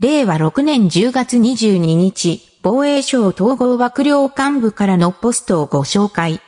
令和6年10月22日、防衛省統合幕僚幹部からのポストをご紹介。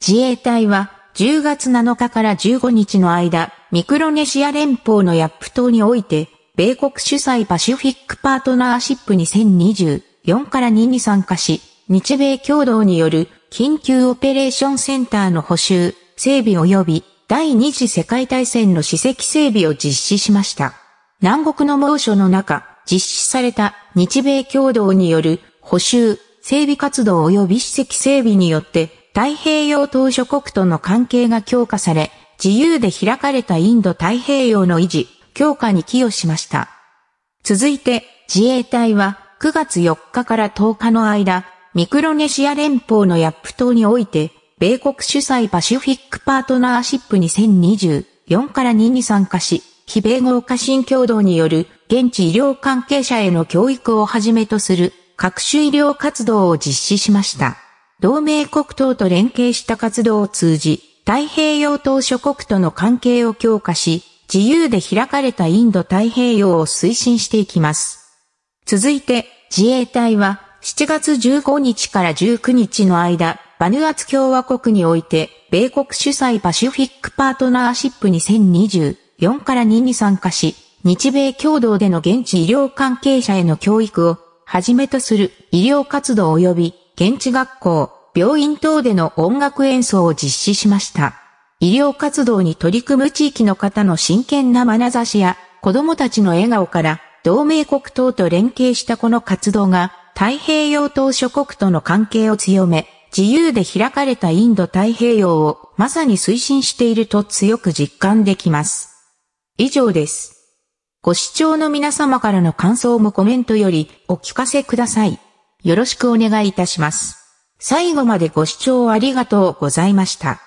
自衛隊は10月7日から15日の間、ミクロネシア連邦のヤップ島において、米国主催パシフィックパートナーシップ2024から2に参加し、日米共同による緊急オペレーションセンターの補修、整備及び第二次世界大戦の史跡整備を実施しました。南国の猛暑の中、実施された日米共同による補修、整備活動及び史跡整備によって太平洋島諸国との関係が強化され、自由で開かれたインド太平洋の維持、強化に寄与しました。続いて、自衛隊は9月4日から10日の間、ミクロネシア連邦のヤップ島において、米国主催パシフィックパートナーシップ2024から2に参加し、非米豪華新共同による現地医療関係者への教育をはじめとする各種医療活動を実施しました。同盟国等と連携した活動を通じ、太平洋島諸国との関係を強化し、自由で開かれたインド太平洋を推進していきます。続いて、自衛隊は7月15日から19日の間、バヌアツ共和国において、米国主催パシフィックパートナーシップ2024から2に参加し、日米共同での現地医療関係者への教育をはじめとする医療活動及び現地学校、病院等での音楽演奏を実施しました。医療活動に取り組む地域の方の真剣な眼差しや子供たちの笑顔から同盟国等と連携したこの活動が太平洋島諸国との関係を強め、自由で開かれたインド太平洋をまさに推進していると強く実感できます。以上です。ご視聴の皆様からの感想もコメントよりお聞かせください。よろしくお願いいたします。最後までご視聴ありがとうございました。